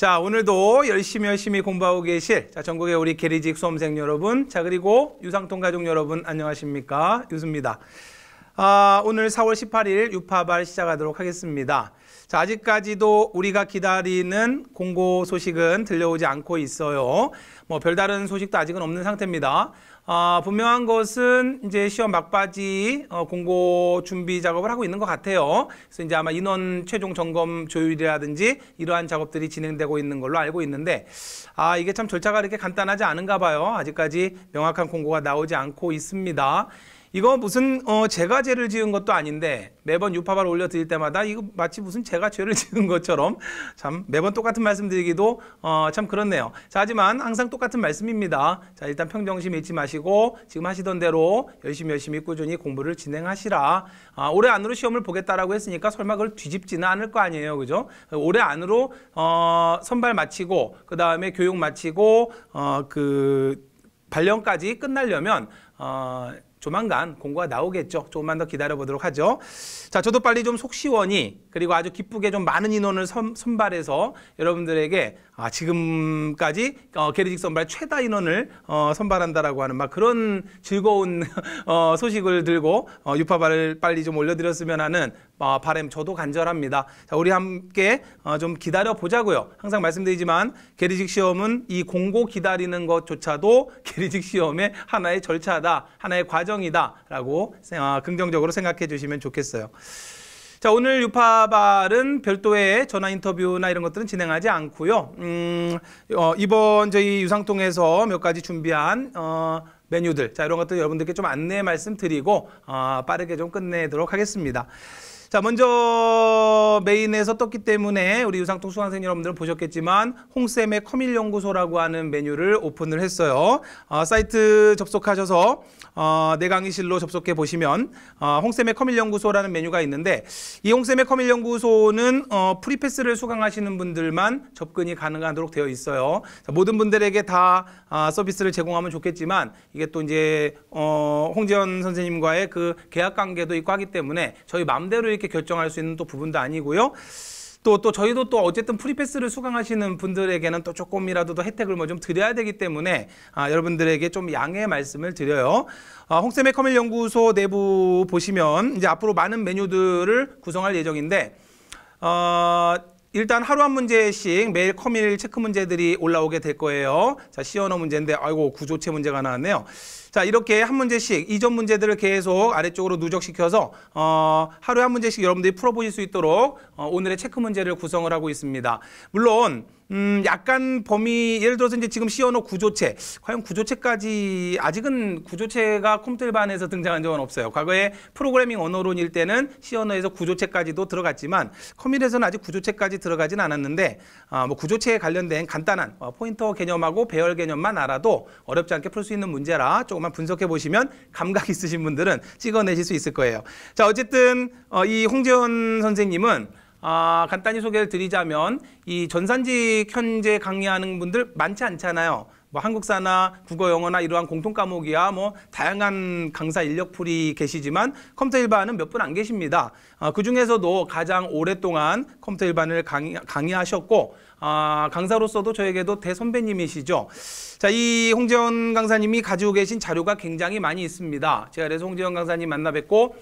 자, 오늘도 열심히 열심히 공부하고 계실 자, 전국의 우리 게리직 수험생 여러분, 자, 그리고 유상통 가족 여러분 안녕하십니까? 유수입니다. 아, 오늘 4월 18일 유파발 시작하도록 하겠습니다. 자, 아직까지도 우리가 기다리는 공고 소식은 들려오지 않고 있어요. 뭐 별다른 소식도 아직은 없는 상태입니다. 어, 분명한 것은 이제 시험 막바지 어, 공고 준비 작업을 하고 있는 것 같아요. 그래서 이제 아마 인원 최종 점검 조율이라든지 이러한 작업들이 진행되고 있는 걸로 알고 있는데 아 이게 참 절차가 이렇게 간단하지 않은가 봐요. 아직까지 명확한 공고가 나오지 않고 있습니다. 이거 무슨 어 제가 죄를 지은 것도 아닌데 매번 유파발 올려 드릴 때마다 이거 마치 무슨 제가 죄를 지은 것처럼 참 매번 똑같은 말씀드리기도 어 참 그렇네요. 자, 하지만 항상 똑같은 말씀입니다. 자, 일단 평정심 잃지 마시고 지금 하시던 대로 열심히 열심히 꾸준히 공부를 진행하시라. 아, 올해 안으로 시험을 보겠다라고 했으니까 설마 그걸 뒤집지는 않을 거 아니에요. 그죠? 올해 안으로 어 선발 마치고 그다음에 교육 마치고 어 그 발령까지 끝나려면 어 조만간 공고가 나오겠죠. 조금만 더 기다려 보도록 하죠. 자, 저도 빨리 좀 속 시원히 그리고 아주 기쁘게 좀 많은 인원을 선, 발해서 여러분들에게 아, 지금까지 어, 게리직 선발 최다 인원을 어, 선발한다라고 하는 막 그런 즐거운 어, 소식을 들고 어, 유파발을 빨리 좀 올려드렸으면 하는 어, 바램 저도 간절합니다. 자, 우리 함께 어, 좀 기다려 보자고요. 항상 말씀드리지만 게리직 시험은 이 공고 기다리는 것조차도 게리직 시험의 하나의 절차다, 하나의 과정이다라고 아, 긍정적으로 생각해 주시면 좋겠어요. 자, 오늘 유파발은 별도의 전화 인터뷰나 이런 것들은 진행하지 않고요. 음, 어, 이번 저희 유상통에서 몇 가지 준비한 어, 메뉴들, 자, 이런 것들 여러분들께 좀 안내 말씀드리고 어, 빠르게 좀 끝내도록 하겠습니다. 자, 먼저 메인에서 떴기 때문에 우리 유상통 수강생 여러분들은 보셨겠지만 홍쌤의 커밀 연구소라고 하는 메뉴를 오픈을 했어요. 어, 사이트 접속하셔서 어, 내 강의실로 접속해 보시면 어, 홍쌤의 커밀 연구소라는 메뉴가 있는데 이 홍쌤의 커밀 연구소는 어, 프리패스를 수강하시는 분들만 접근이 가능하도록 되어 있어요. 자, 모든 분들에게 다 아, 서비스를 제공하면 좋겠지만 이게 또 이제 어, 홍지연 선생님과의 그 계약 관계도 있고 하기 때문에 저희 마음대로 이렇게 결정할 수 있는 또 부분도 아니고요. 또, 또 저희도 또 어쨌든 프리패스를 수강하시는 분들에게는 또 조금이라도 더 혜택을 뭐 좀 드려야 되기 때문에 아, 여러분들에게 좀 양해 의 말씀을 드려요. 아, 홍쌤의 커밀 연구소 내부 보시면 이제 앞으로 많은 메뉴들을 구성할 예정인데 어, 일단 하루 한 문제씩 매일 커밀 체크 문제들이 올라오게 될 거예요. 자, 시어너 문제인데 아이고 구조체 문제가 나왔네요. 자 이렇게 한 문제씩 이전 문제들을 계속 아래쪽으로 누적시켜서 어, 하루에 한 문제씩 여러분들이 풀어보실 수 있도록 어, 오늘의 체크 문제를 구성을 하고 있습니다. 물론 음, 약간 범위 예를 들어서 이제 지금 시어노 구조체 과연 구조체까지 아직은 구조체가 컴퓨터반에서 등장한 적은 없어요. 과거에 프로그래밍 언어론일 때는 시어노에서 구조체까지도 들어갔지만 커밀에서는 아직 구조체까지 들어가진 않았는데 아, 뭐 구조체에 관련된 간단한 어, 포인터 개념하고 배열 개념만 알아도 어렵지 않게 풀 수 있는 문제라 조금만 분석해 보시면 감각 있으신 분들은 찍어내실 수 있을 거예요. 자 어쨌든 어, 이홍재원 선생님은 아, 간단히 소개를 드리자면 이 전산직 현재 강의하는 분들 많지 않잖아요. 뭐 한국사나 국어, 영어나 이러한 공통 과목이야 뭐 다양한 강사 인력풀이 계시지만 컴퓨터 일반은 몇 분 안 계십니다. 아, 어, 그 중에서도 가장 오랫동안 컴퓨터 일반을 강의, 강의하셨고 아, 강사로서도 저에게도 대선배님이시죠. 자, 이 홍재원 강사님이 가지고 계신 자료가 굉장히 많이 있습니다. 제가 그래서 홍재원 강사님 만나 뵙고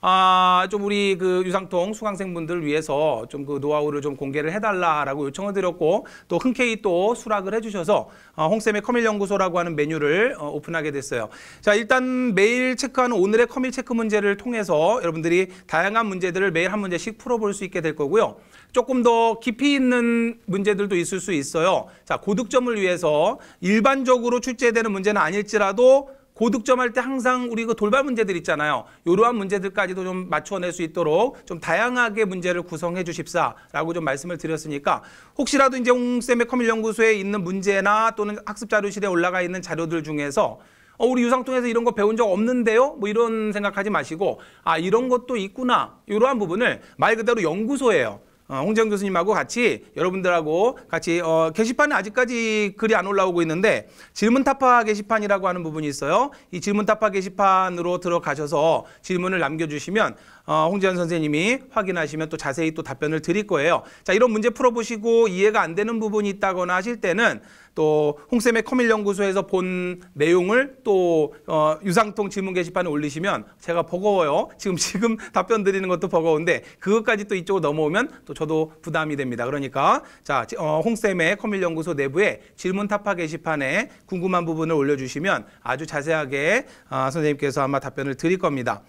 아, 좀 우리 그 유상통 수강생분들 위해서 좀 그 노하우를 좀 공개를 해달라라고 요청을 드렸고 또 흔쾌히 또 수락을 해주셔서 어, 홍쌤의 커밀 연구소라고 하는 메뉴를 어, 오픈하게 됐어요. 자, 일단 매일 체크하는 오늘의 커밀 체크 문제를 통해서 여러분들이 다양한 문제들을 매일 한 문제씩 풀어볼 수 있게 될 거고요. 조금 더 깊이 있는 문제들도 있을 수 있어요. 자, 고득점을 위해서 일반적으로 출제되는 문제는 아닐지라도 고득점 할때 항상 우리 그 돌발 문제들 있잖아요. 이러한 문제들까지도 좀 맞춰낼 수 있도록 좀 다양하게 문제를 구성해 주십사라고 좀 말씀을 드렸으니까 혹시라도 이제 홍쌤의 커밀연구소에 있는 문제나 또는 학습 자료실에 올라가 있는 자료들 중에서 어, 우리 유상통에서 이런 거 배운 적 없는데요? 뭐 이런 생각하지 마시고, 아, 이런 것도 있구나. 이러한 부분을 말 그대로 연구소예요. 어, 홍재영 교수님하고 같이 여러분들하고 같이 어, 게시판에 아직까지 글이 안 올라오고 있는데 질문 타파 게시판이라고 하는 부분이 있어요. 이 질문 타파 게시판으로 들어가셔서 질문을 남겨주시면 어, 홍지현 선생님이 확인하시면 또 자세히 또 답변을 드릴 거예요. 자, 이런 문제 풀어보시고 이해가 안 되는 부분이 있다거나 하실 때는 또 홍쌤의 커밀연구소에서 본 내용을 또 어, 유상통 질문 게시판에 올리시면 제가 버거워요. 지금 지금 답변 드리는 것도 버거운데 그것까지 또 이쪽으로 넘어오면 또 저도 부담이 됩니다. 그러니까 자 어, 홍쌤의 커밀연구소 내부에 질문 타파 게시판에 궁금한 부분을 올려주시면 아주 자세하게 어, 선생님께서 아마 답변을 드릴 겁니다.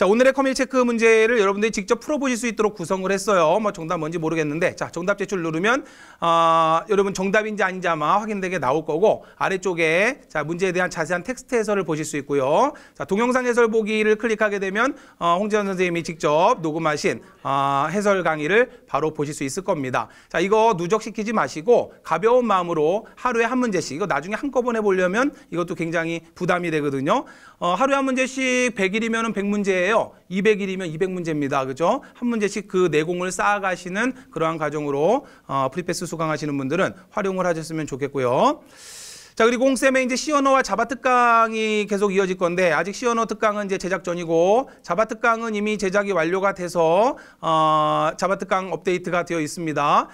자, 오늘의 커밀 체크 문제를 여러분들이 직접 풀어보실 수 있도록 구성을 했어요. 뭐 정답 뭔지 모르겠는데, 자, 정답 제출 누르면, 어, 여러분 정답인지 아닌지 아마 확인되게 나올 거고, 아래쪽에, 자, 문제에 대한 자세한 텍스트 해설을 보실 수 있고요. 자, 동영상 해설 보기를 클릭하게 되면, 어, 홍지현 선생님이 직접 녹음하신, 어, 해설 강의를 바로 보실 수 있을 겁니다. 자, 이거 누적시키지 마시고 가벼운 마음으로 하루에 한 문제씩 이거 나중에 한꺼번에 보려면 이것도 굉장히 부담이 되거든요. 어, 하루에 한 문제씩 100일이면 100문제예요. 200일이면 200문제입니다. 그죠? 한 문제씩 그 내공을 쌓아가시는 그러한 과정으로 어, 프리패스 수강하시는 분들은 활용을 하셨으면 좋겠고요. 자 그리고 공쌤의 이제 시어너와 자바 특강이 계속 이어질 건데 아직 시어너 특강은 이제 제작 전이고 자바 특강은 이미 제작이 완료가 돼서 어, 자바 특강 업데이트가 되어 있습니다.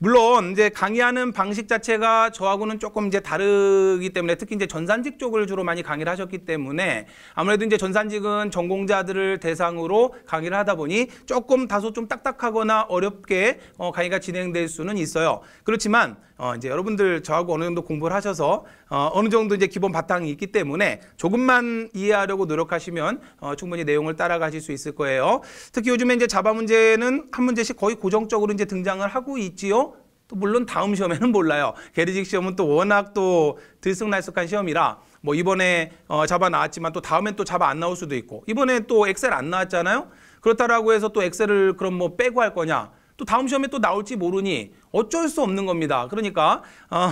물론 이제 강의하는 방식 자체가 저하고는 조금 이제 다르기 때문에 특히 이제 전산직 쪽을 주로 많이 강의를 하셨기 때문에 아무래도 이제 전산직은 전공자들을 대상으로 강의를 하다 보니 조금 다소 좀 딱딱하거나 어렵게 어, 강의가 진행될 수는 있어요. 그렇지만 어, 이제 여러분들 저하고 어느 정도 공부를 하셔서 어, 어느 정도 이제 기본 바탕이 있기 때문에 조금만 이해하려고 노력하시면 어, 충분히 내용을 따라가실 수 있을 거예요. 특히 요즘에 이제 자바 문제는 한 문제씩 거의 고정적으로 이제 등장을 하고 있지요. 또 물론 다음 시험에는 몰라요. 게리직 시험은 또 워낙 또 들쑥날쑥한 시험이라 뭐 이번에 어, 자바 나왔지만 또 다음엔 또 자바 안 나올 수도 있고 이번에 또 엑셀 안 나왔잖아요. 그렇다라고 해서 또 엑셀을 그럼 뭐 빼고 할 거냐? 또 다음 시험에 또 나올지 모르니 어쩔 수 없는 겁니다. 그러니까 어,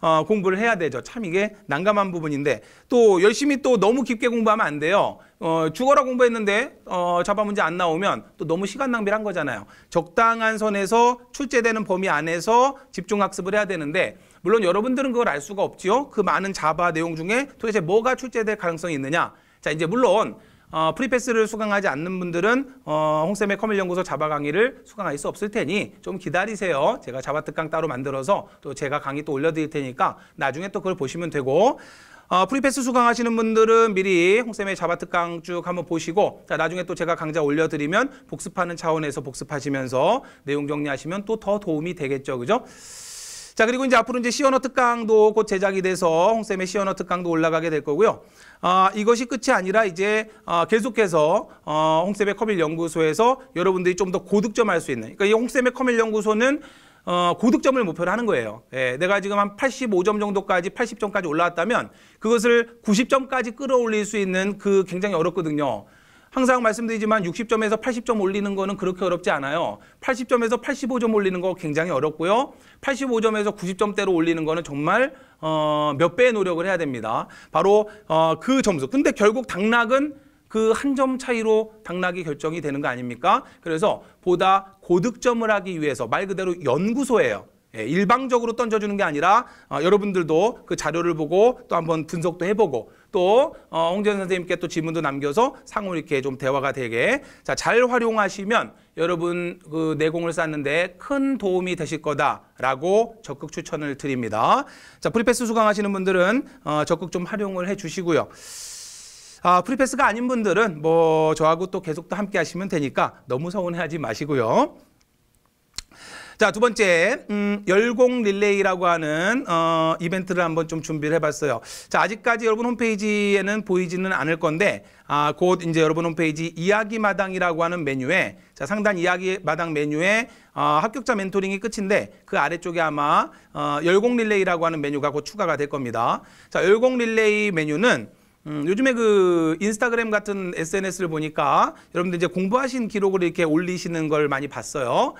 어, 공부를 해야 되죠. 참 이게 난감한 부분인데 또 열심히 또 너무 깊게 공부하면 안 돼요. 어, 죽어라 공부했는데 어, 자바 문제 안 나오면 또 너무 시간 낭비를 한 거잖아요. 적당한 선에서 출제되는 범위 안에서 집중 학습을 해야 되는데 물론 여러분들은 그걸 알 수가 없지요. 그 많은 자바 내용 중에 도대체 뭐가 출제될 가능성이 있느냐. 자 이제 물론 어, 프리패스를 수강하지 않는 분들은 어, 홍쌤의 커뮤니 연구소 자바 강의를 수강할 수 없을 테니 좀 기다리세요. 제가 자바 특강 따로 만들어서 또 제가 강의 또 올려드릴 테니까 나중에 또 그걸 보시면 되고 어, 프리패스 수강하시는 분들은 미리 홍쌤의 자바 특강 쭉 한번 보시고 자, 나중에 또 제가 강좌 올려드리면 복습하는 차원에서 복습하시면서 내용 정리하시면 또 더 도움이 되겠죠. 그죠? 자, 그리고 이제 앞으로 이제 시어너 특강도 곧 제작이 돼서 홍쌤의 시어너 특강도 올라가게 될 거고요. 아, 이것이 끝이 아니라 이제 아, 계속해서 어, 홍쌤의 커밀 연구소에서 여러분들이 좀 더 고득점할 수 있는 그러니까 이 홍쌤의 커밀 연구소는 어, 고득점을 목표로 하는 거예요. 예, 내가 지금 한 85점 정도까지 80점까지 올라왔다면 그것을 90점까지 끌어올릴 수 있는 그 굉장히 어렵거든요. 항상 말씀드리지만 60점에서 80점 올리는 거는 그렇게 어렵지 않아요. 80점에서 85점 올리는 거 굉장히 어렵고요. 85점에서 90점대로 올리는 거는 정말 어, 몇 배의 노력을 해야 됩니다. 바로 어, 그 점수. 근데 결국 당락은 그 한 점 차이로 당락이 결정이 되는 거 아닙니까? 그래서 보다 고득점을 하기 위해서 말 그대로 연구소예요. 예, 일방적으로 던져주는 게 아니라 어, 여러분들도 그 자료를 보고 또 한번 분석도 해보고 또 어, 홍재현 선생님께 또 질문도 남겨서 상호 이렇게 좀 대화가 되게 자, 잘 활용하시면 여러분 그 내공을 쌓는데 큰 도움이 되실 거다라고 적극 추천을 드립니다. 자, 프리패스 수강하시는 분들은 어, 적극 좀 활용을 해 주시고요. 아, 프리패스가 아닌 분들은 뭐 저하고 또 계속 또 함께 하시면 되니까 너무 서운해하지 마시고요. 자, 두 번째, 음, 열공 릴레이라고 하는, 어, 이벤트를 한번 좀 준비를 해봤어요. 자, 아직까지 여러분 홈페이지에는 보이지는 않을 건데, 아, 곧 이제 여러분 홈페이지 이야기마당이라고 하는 메뉴에, 자, 상단 이야기마당 메뉴에, 어, 합격자 멘토링이 끝인데, 그 아래쪽에 아마, 어, 열공 릴레이라고 하는 메뉴가 곧 추가가 될 겁니다. 자, 열공 릴레이 메뉴는, 음, 요즘에 그 인스타그램 같은 SNS를 보니까 여러분들 이제 공부하신 기록을 이렇게 올리시는 걸 많이 봤어요.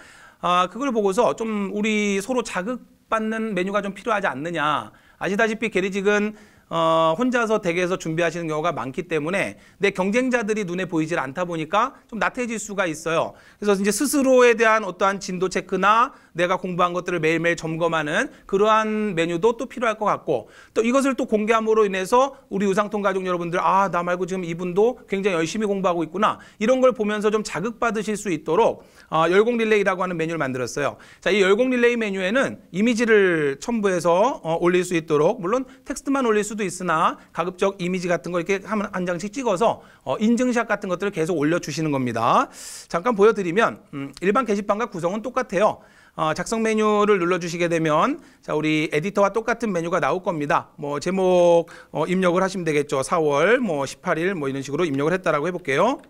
아, 그걸 보고서 좀 우리 서로 자극받는 메뉴가 좀 필요하지 않느냐. 아시다시피 게리직은 어, 혼자서 댁에서 준비하시는 경우가 많기 때문에 내 경쟁자들이 눈에 보이질 않다 보니까 좀 나태해질 수가 있어요. 그래서 이제 스스로에 대한 어떠한 진도 체크나 내가 공부한 것들을 매일매일 점검하는 그러한 메뉴도 또 필요할 것 같고 또 이것을 또 공개함으로 인해서 우리 우상통 가족 여러분들 아 나 말고 지금 이분도 굉장히 열심히 공부하고 있구나 이런 걸 보면서 좀 자극받으실 수 있도록 어, 열공 릴레이라고 하는 메뉴를 만들었어요. 자, 이 열공 릴레이 메뉴에는 이미지를 첨부해서 어, 올릴 수 있도록 물론 텍스트만 올릴 수도 있으나 가급적 이미지 같은 거 이렇게 한, 한 장씩 찍어서 어, 인증샷 같은 것들을 계속 올려주시는 겁니다. 잠깐 보여드리면 음, 일반 게시판과 구성은 똑같아요. 어, 작성 메뉴를 눌러주시게 되면 자 우리 에디터와 똑같은 메뉴가 나올 겁니다. 뭐 제목 어, 입력을 하시면 되겠죠. 4월 뭐 18일 뭐 이런 식으로 입력을 했다라고 해볼게요.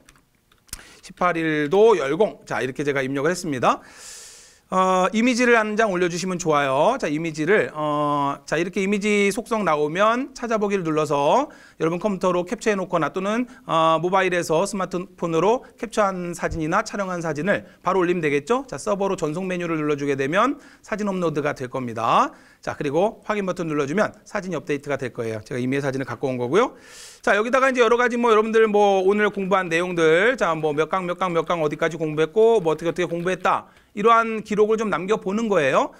18일도 열공. 자 이렇게 제가 입력을 했습니다. 어, 이미지를 한 장 올려주시면 좋아요. 자, 이미지를, 어, 자, 이렇게 이미지 속성 나오면 찾아보기를 눌러서 여러분 컴퓨터로 캡처해 놓거나 또는 어, 모바일에서 스마트폰으로 캡처한 사진이나 촬영한 사진을 바로 올리면 되겠죠? 자, 서버로 전송 메뉴를 눌러주게 되면 사진 업로드가 될 겁니다. 자, 그리고 확인 버튼 눌러주면 사진이 업데이트가 될 거예요. 제가 이미의 사진을 갖고 온 거고요. 자, 여기다가 이제 여러 가지 뭐 여러분들 뭐 오늘 공부한 내용들, 자, 뭐 몇 강, 몇 강, 몇 강 어디까지 공부했고, 뭐 어떻게 어떻게 공부했다. 이러한 기록을 좀 남겨보는 거예요.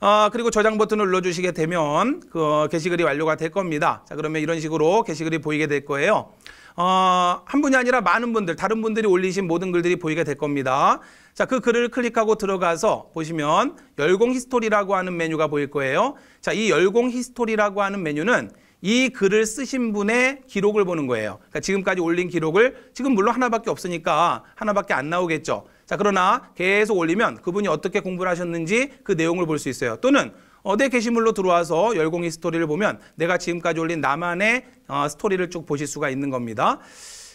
어, 그리고 저장 버튼을 눌러주시게 되면 그 게시글이 완료가 될 겁니다. 자 그러면 이런 식으로 게시글이 보이게 될 거예요. 어, 한 분이 아니라 많은 분들, 다른 분들이 올리신 모든 글들이 보이게 될 겁니다. 자, 그 글을 클릭하고 들어가서 보시면 열공 히스토리라고 하는 메뉴가 보일 거예요. 자, 이 열공 히스토리라고 하는 메뉴는 이 글을 쓰신 분의 기록을 보는 거예요. 그러니까 지금까지 올린 기록을 지금 물론 하나밖에 없으니까 하나밖에 안 나오겠죠. 자, 그러나 계속 올리면 그분이 어떻게 공부를 하셨는지 그 내용을 볼 수 있어요. 또는 어대 게시물로 들어와서 열공이 스토리를 보면 내가 지금까지 올린 나만의 어, 스토리를 쭉 보실 수가 있는 겁니다.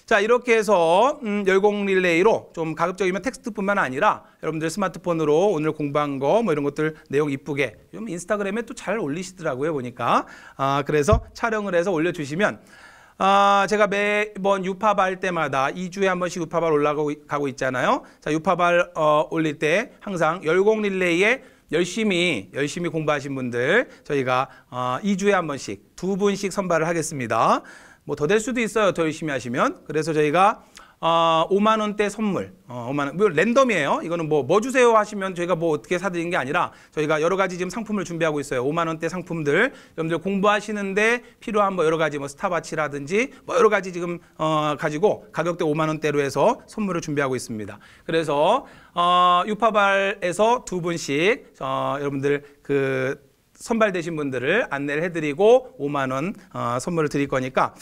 자 이렇게 해서 음, 열공 릴레이로 좀 가급적이면 텍스트뿐만 아니라 여러분들 스마트폰으로 오늘 공부한 거 뭐 이런 것들 내용 이쁘게 좀 인스타그램에 또 잘 올리시더라고요 보니까 아 그래서 촬영을 해서 올려주시면 아, 제가 매번 유파발 때마다 2주에 한 번씩 유파발 올라가고 있잖아요. 자, 유파발 어, 올릴 때 항상 열공 릴레이에 열심히 열심히 공부하신 분들 저희가 어, 2주에 한 번씩 두 분씩 선발을 하겠습니다. 뭐 더 될 수도 있어요. 더 열심히 하시면. 그래서 저희가 어, 5만 원대 선물, 어, 5만 원, 뭐 랜덤이에요. 이거는 뭐뭐 뭐 주세요 하시면 저희가 뭐 어떻게 사드리는 게 아니라 저희가 여러 가지 지금 상품을 준비하고 있어요. 5만 원대 상품들, 여러분들 공부하시는데 필요한 뭐 여러 가지 뭐 스타바치라든지 뭐 여러 가지 지금 어, 가지고 가격대 5만 원대로 해서 선물을 준비하고 있습니다. 그래서 어, 유파발에서 두 분씩 어, 여러분들 그 선발되신 분들을 안내를 해드리고 5만 원 어, 선물을 드릴 거니까.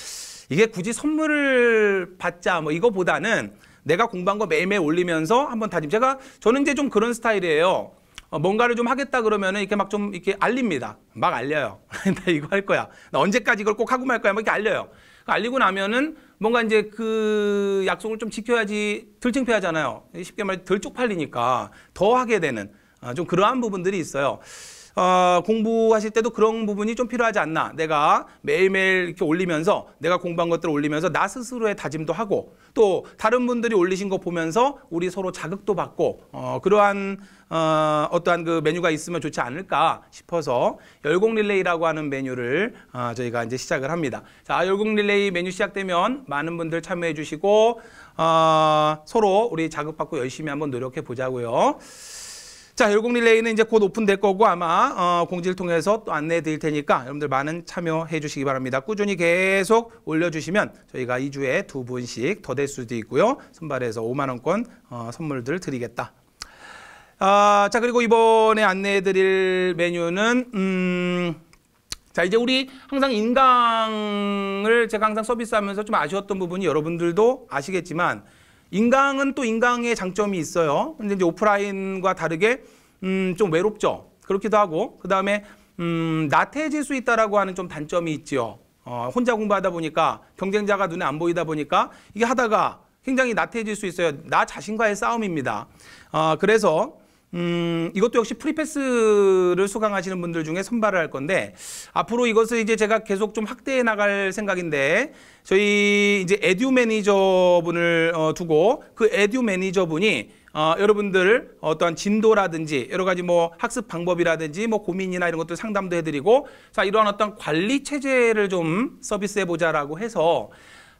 이게 굳이 선물을 받자 뭐 이거보다는 내가 공부한 거 매일매일 올리면서 한번 다짐. 제가 저는 이제 좀 그런 스타일이에요. 어, 뭔가를 좀 하겠다 그러면은 이렇게 막 좀 이렇게 알립니다. 막 알려요. 나 이거 할 거야. 나 언제까지 이걸 꼭 하고 말 거야. 막 이렇게 알려요. 그 알리고 나면은 뭔가 이제 그 약속을 좀 지켜야지 덜 창피하잖아요. 쉽게 말해 덜 쪽팔리니까 더 하게 되는 어, 좀 그러한 부분들이 있어요. 어, 공부하실 때도 그런 부분이 좀 필요하지 않나. 내가 매일매일 이렇게 올리면서 내가 공부한 것들을 올리면서 나 스스로의 다짐도 하고 또 다른 분들이 올리신 거 보면서 우리 서로 자극도 받고 어, 그러한 어, 어떠한 그 메뉴가 있으면 좋지 않을까 싶어서 열공 릴레이라고 하는 메뉴를 어, 저희가 이제 시작을 합니다. 자, 열공 릴레이 메뉴 시작되면 많은 분들 참여해 주시고 어, 서로 우리 자극받고 열심히 한번 노력해 보자고요. 자, 열공 릴레이는 이제 곧 오픈될 거고 아마 어, 공지를 통해서 또 안내해 드릴 테니까 여러분들 많은 참여해 주시기 바랍니다. 꾸준히 계속 올려주시면 저희가 2주에 두 분씩 더 될 수도 있고요. 선발해서 5만 원권 어, 선물들 드리겠다. 아, 자 그리고 이번에 안내해 드릴 메뉴는 음... 자 이제 우리 항상 인강을 제가 항상 서비스하면서 좀 아쉬웠던 부분이 여러분들도 아시겠지만 인강은 또 인강의 장점이 있어요. 근데 이제 오프라인과 다르게 음, 좀 외롭죠. 그렇기도 하고 그 다음에 음, 나태해질 수 있다라고 하는 좀 단점이 있죠 어, 혼자 공부하다 보니까 경쟁자가 눈에 안 보이다 보니까 이게 하다가 굉장히 나태해질 수 있어요. 나 자신과의 싸움입니다. 어, 그래서 음, 이것도 역시 프리패스를 수강하시는 분들 중에 선발을 할 건데 앞으로 이것을 이제 제가 계속 좀 확대해 나갈 생각인데 저희 이제 에듀 매니저분을 어, 두고 그 에듀 매니저분이 어, 여러분들 어떠한 진도라든지 여러 가지 뭐 학습 방법이라든지 뭐 고민이나 이런 것들 상담도 해드리고 자 이러한 어떤 관리 체제를 좀 서비스해보자라고 해서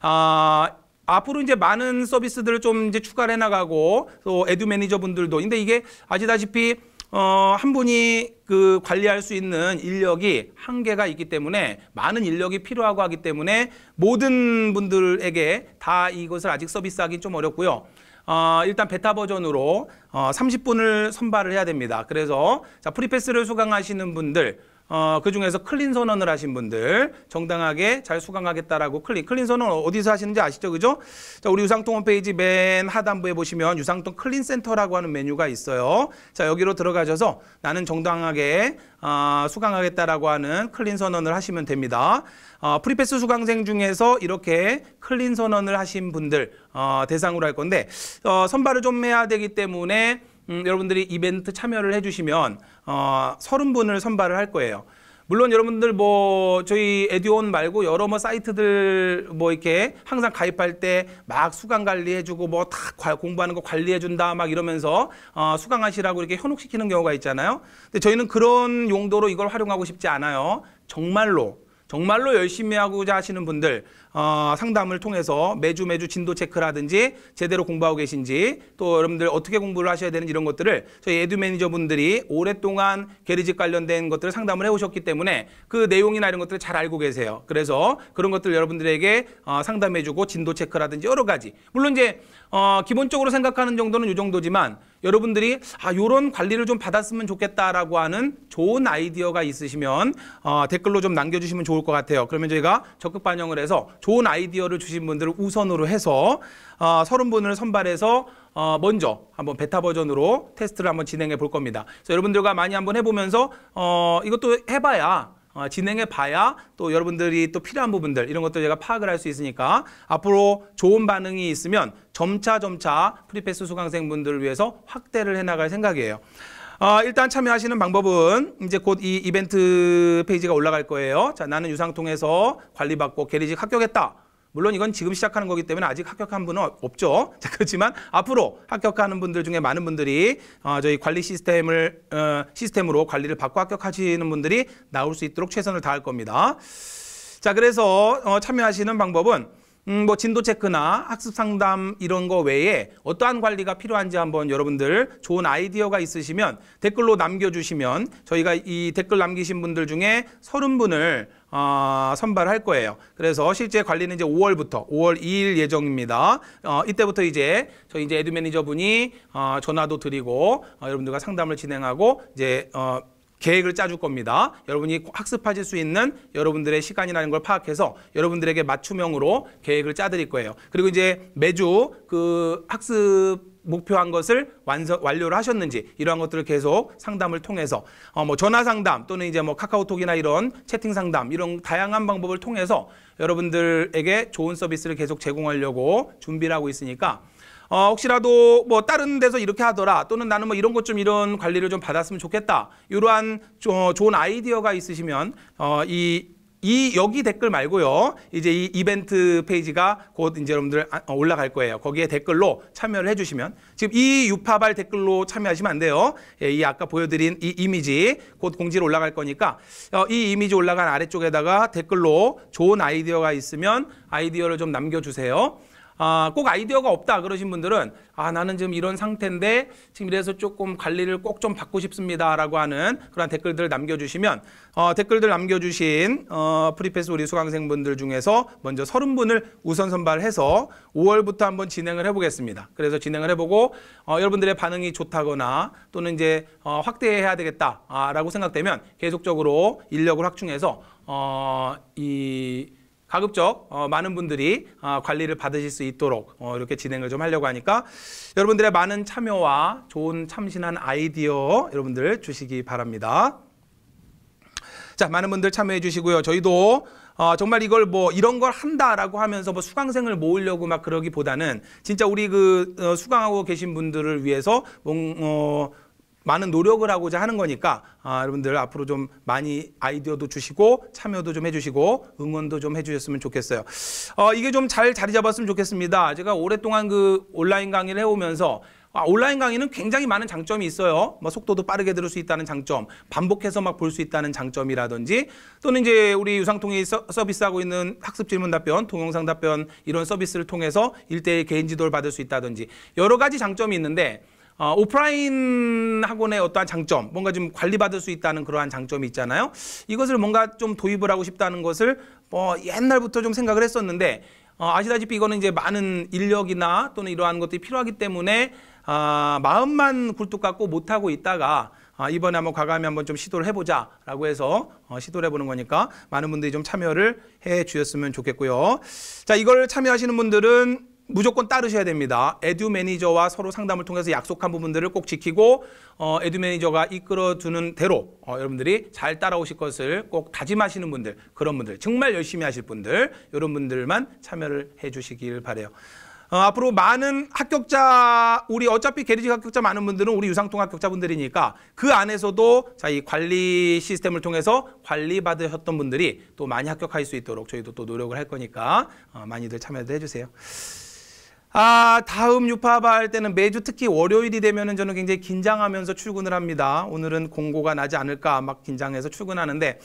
아 앞으로 이제 많은 서비스들을 좀 이제 추가를 해나가고 또 에듀 매니저분들도 근데 이게 아시다시피 어, 한 분이 그 관리할 수 있는 인력이 한계가 있기 때문에 많은 인력이 필요하고 하기 때문에 모든 분들에게 다 이것을 아직 서비스하기 좀 어렵고요. 어, 일단 베타 버전으로 어, 30분을 선발을 해야 됩니다. 그래서 자, 프리패스를 수강하시는 분들 어, 그 중에서 클린 선언을 하신 분들 정당하게 잘 수강하겠다라고 클린 클린 선언 어디서 하시는지 아시죠, 그죠? 자, 우리 유상통 홈페이지 맨 하단부에 보시면 유상통 클린 센터라고 하는 메뉴가 있어요. 자, 여기로 들어가셔서 나는 정당하게 어, 수강하겠다라고 하는 클린 선언을 하시면 됩니다. 어, 프리패스 수강생 중에서 이렇게 클린 선언을 하신 분들 어, 대상으로 할 건데 어, 선발을 좀 해야 되기 때문에. 음, 여러분들이 이벤트 참여를 해주시면 어, 30분을 선발을 할 거예요. 물론 여러분들 뭐 저희 에듀온 말고 여러 뭐 사이트들 뭐 이렇게 항상 가입할 때 막 수강 관리해주고 뭐 다 공부하는 거 관리해준다 막 이러면서 어 수강하시라고 이렇게 현혹시키는 경우가 있잖아요. 근데 저희는 그런 용도로 이걸 활용하고 싶지 않아요. 정말로 정말로 열심히 하고자 하시는 분들 어, 상담을 통해서 매주 매주 진도 체크라든지 제대로 공부하고 계신지 또 여러분들 어떻게 공부를 하셔야 되는 이런 것들을 저희 에듀 매니저분들이 오랫동안 게리직 관련된 것들을 상담을 해오셨기 때문에 그 내용이나 이런 것들을 잘 알고 계세요. 그래서 그런 것들 여러분들에게 어, 상담해주고 진도 체크라든지 여러 가지 물론 이제 어, 기본적으로 생각하는 정도는 이 정도지만 여러분들이 아, 요런 관리를 좀 받았으면 좋겠다라고 하는 좋은 아이디어가 있으시면 어, 댓글로 좀 남겨주시면 좋을 것 같아요. 그러면 저희가 적극 반영을 해서 좋은 아이디어를 주신 분들을 우선으로 해서 어, 30분을 선발해서 어, 먼저 한번 베타 버전으로 테스트를 한번 진행해 볼 겁니다. 그래서 여러분들과 많이 한번 해보면서 어, 이것도 해봐야 어, 진행해 봐야 또 여러분들이 또 필요한 부분들 이런 것도 제가 파악을 할 수 있으니까 앞으로 좋은 반응이 있으면 점차 점차 프리패스 수강생분들을 위해서 확대를 해나갈 생각이에요. 어, 일단 참여하시는 방법은 이제 곧 이 이벤트 페이지가 올라갈 거예요. 자, 나는 유상 통해서 관리받고 게리직 합격했다. 물론 이건 지금 시작하는 거기 때문에 아직 합격한 분은 없죠. 그렇지만 앞으로 합격하는 분들 중에 많은 분들이 어, 저희 관리 시스템을 어, 시스템으로 관리를 받고 합격하시는 분들이 나올 수 있도록 최선을 다할 겁니다. 자, 그래서 어, 참여하시는 방법은 음, 뭐 진도 체크나 학습 상담 이런 거 외에 어떠한 관리가 필요한지 한번 여러분들 좋은 아이디어가 있으시면 댓글로 남겨주시면 저희가 이 댓글 남기신 분들 중에 서른 분을 어, 선발할 거예요. 그래서 실제 관리는 이제 5월부터 5월 2일 예정입니다. 어, 이때부터 이제 저희 이제 에듀 매니저분이 어, 전화도 드리고 어, 여러분들과 상담을 진행하고 이제 어, 계획을 짜줄 겁니다. 여러분이 학습하실 수 있는 여러분들의 시간이라는 걸 파악해서 여러분들에게 맞춤형으로 계획을 짜드릴 거예요. 그리고 이제 매주 그 학습 목표한 것을 완성, 완료를 하셨는지 이러한 것들을 계속 상담을 통해서 어, 뭐 전화 상담 또는 이제 뭐 카카오톡이나 이런 채팅 상담 이런 다양한 방법을 통해서 여러분들에게 좋은 서비스를 계속 제공하려고 준비를 하고 있으니까 어, 혹시라도 뭐 다른 데서 이렇게 하더라 또는 나는 뭐 이런 것 좀 이런 관리를 좀 받았으면 좋겠다 이러한 어, 좋은 아이디어가 있으시면 어, 이이 여기 댓글 말고요. 이제 이 이벤트 페이지가 곧 이제 여러분들 아, 어, 올라갈 거예요. 거기에 댓글로 참여를 해주시면 지금 이 유파발 댓글로 참여하시면 안 돼요. 예, 이 아까 보여드린 이 이미지 곧 공지로 올라갈 거니까 어, 이 이미지 올라간 아래쪽에다가 댓글로 좋은 아이디어가 있으면 아이디어를 좀 남겨주세요. 아, 꼭 아이디어가 없다 그러신 분들은 아, 나는 지금 이런 상태인데 지금 이래서 조금 관리를 꼭 좀 받고 싶습니다라고 하는 그런 댓글들 을 남겨주시면 어, 댓글들 남겨주신 어, 프리패스 우리 수강생분들 중에서 먼저 30분을 우선 선발해서 5월부터 한번 진행을 해보겠습니다. 그래서 진행을 해보고 어, 여러분들의 반응이 좋다거나 또는 이제 어, 확대해야 되겠다라고 아, 생각되면 계속적으로 인력을 확충해서 어, 이 가급적 어, 많은 분들이 어, 관리를 받으실 수 있도록 어, 이렇게 진행을 좀 하려고 하니까 여러분들의 많은 참여와 좋은 참신한 아이디어 여러분들 주시기 바랍니다. 자, 많은 분들 참여해 주시고요. 저희도 어, 정말 이걸 뭐 이런 걸 한다라고 하면서 뭐 수강생을 모으려고 막 그러기보다는 진짜 우리 그 어, 수강하고 계신 분들을 위해서 뭔 어, 많은 노력을 하고자 하는 거니까 아, 여러분들 앞으로 좀 많이 아이디어도 주시고 참여도 좀 해주시고 응원도 좀 해주셨으면 좋겠어요. 어, 이게 좀 잘 자리 잡았으면 좋겠습니다. 제가 오랫동안 그 온라인 강의를 해오면서 아, 온라인 강의는 굉장히 많은 장점이 있어요. 뭐 속도도 빠르게 들을 수 있다는 장점, 반복해서 막 볼 수 있다는 장점이라든지 또는 이제 우리 유상통이 서, 서비스하고 있는 학습 질문 답변, 동영상 답변 이런 서비스를 통해서 일대일 개인 지도를 받을 수 있다든지 여러 가지 장점이 있는데 어, 오프라인 학원의 어떠한 장점, 뭔가 좀 관리받을 수 있다는 그러한 장점이 있잖아요. 이것을 뭔가 좀 도입을 하고 싶다는 것을 뭐 옛날부터 좀 생각을 했었는데 어, 아시다시피 이거는 이제 많은 인력이나 또는 이러한 것들이 필요하기 때문에 아, 마음만 굴뚝 같고 못하고 있다가 아, 이번에 한번 과감히 한번 좀 시도를 해보자 라고 해서 어, 시도를 해보는 거니까 많은 분들이 좀 참여를 해 주셨으면 좋겠고요. 자, 이걸 참여하시는 분들은 무조건 따르셔야 됩니다. 에듀 매니저와 서로 상담을 통해서 약속한 부분들을 꼭 지키고 어, 에듀 매니저가 이끌어주는 대로 어, 여러분들이 잘 따라오실 것을 꼭 다짐하시는 분들 그런 분들 정말 열심히 하실 분들 이런 분들만 참여를 해주시길 바래요. 어, 앞으로 많은 합격자 우리 어차피 게리지 합격자 많은 분들은 우리 유상통 합격자분들이니까 그 안에서도 자 이 관리 시스템을 통해서 관리 받으셨던 분들이 또 많이 합격할 수 있도록 저희도 또 노력을 할 거니까 어, 많이들 참여도 해주세요. 아, 다음 유파바 할 때는 매주 특히 월요일이 되면은 저는 굉장히 긴장하면서 출근을 합니다. 오늘은 공고가 나지 않을까 막 긴장해서 출근하는데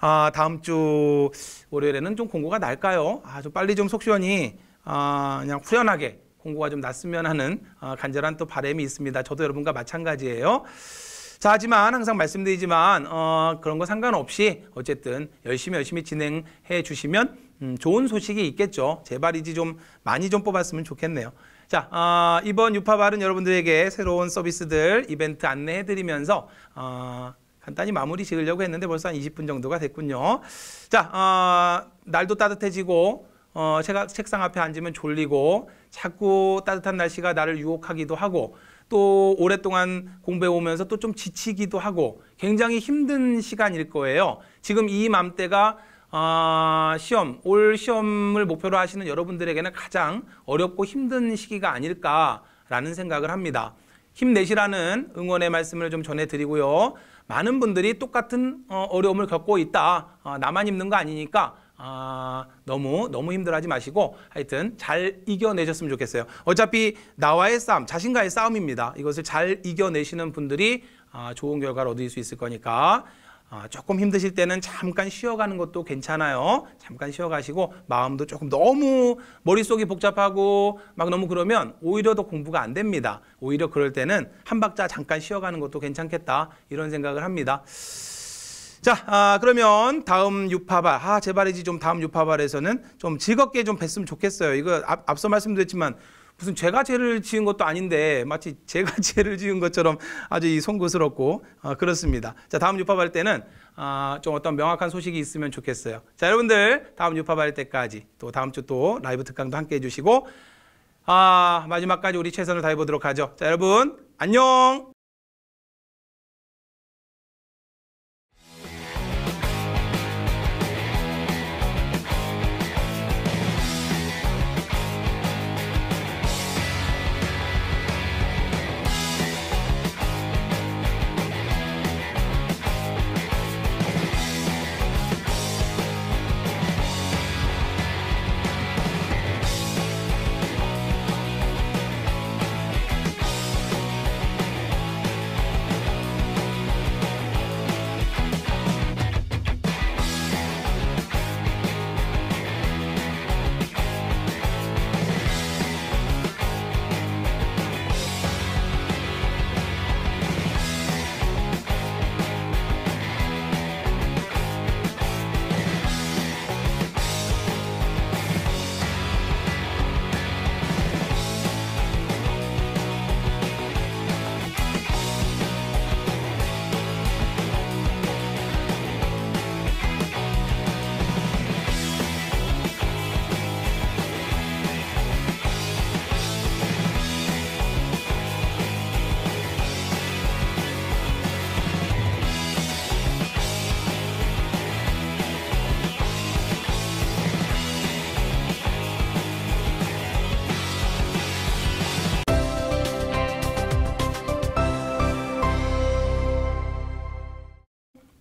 아, 다음 주 월요일에는 좀 공고가 날까요? 아, 좀 빨리 좀 속시원히 아, 그냥 후련하게 공고가 좀 났으면 하는 아, 간절한 또 바람이 있습니다. 저도 여러분과 마찬가지예요. 자, 하지만 항상 말씀드리지만 어, 그런 거 상관없이 어쨌든 열심히 열심히 진행해 주시면 음, 좋은 소식이 있겠죠. 제발이지 좀 많이 좀 뽑았으면 좋겠네요. 자, 어, 이번 유파발은 여러분들에게 새로운 서비스들 이벤트 안내해드리면서 어, 간단히 마무리 지으려고 했는데 벌써 한 20분 정도가 됐군요. 자, 어, 날도 따뜻해지고 어, 제가 책상 앞에 앉으면 졸리고 자꾸 따뜻한 날씨가 나를 유혹하기도 하고 또 오랫동안 공부해 오면서 또 좀 지치기도 하고 굉장히 힘든 시간일 거예요. 지금 이 맘때가 아, 시험, 올 시험을 목표로 하시는 여러분들에게는 가장 어렵고 힘든 시기가 아닐까라는 생각을 합니다. 힘내시라는 응원의 말씀을 좀 전해드리고요. 많은 분들이 똑같은 어, 어려움을 겪고 있다. 아, 나만 힘든 거 아니니까 아, 너무 너무 힘들어하지 마시고 하여튼 잘 이겨내셨으면 좋겠어요. 어차피 나와의 싸움, 자신과의 싸움입니다. 이것을 잘 이겨내시는 분들이 아, 좋은 결과를 얻을 수 있을 거니까 아, 조금 힘드실 때는 잠깐 쉬어가는 것도 괜찮아요. 잠깐 쉬어가시고 마음도 조금 너무 머릿속이 복잡하고 막 너무 그러면 오히려 더 공부가 안 됩니다. 오히려 그럴 때는 한 박자 잠깐 쉬어가는 것도 괜찮겠다 이런 생각을 합니다. 자, 아, 그러면 다음 유파발 아, 제발이지 좀 다음 유파발에서는좀 즐겁게 좀 뵀으면 좋겠어요. 이거 앞, 앞서 말씀드렸지만 무슨 죄가 죄를 지은 것도 아닌데 마치 제가 죄를 지은 것처럼 아주 이 송구스럽고 어, 그렇습니다. 자 다음 유파발 때는 아, 좀 어떤 명확한 소식이 있으면 좋겠어요. 자 여러분들 다음 유파발 때까지 또 다음 주 또 라이브 특강도 함께 해주시고 아, 마지막까지 우리 최선을 다해보도록 하죠. 자 여러분 안녕.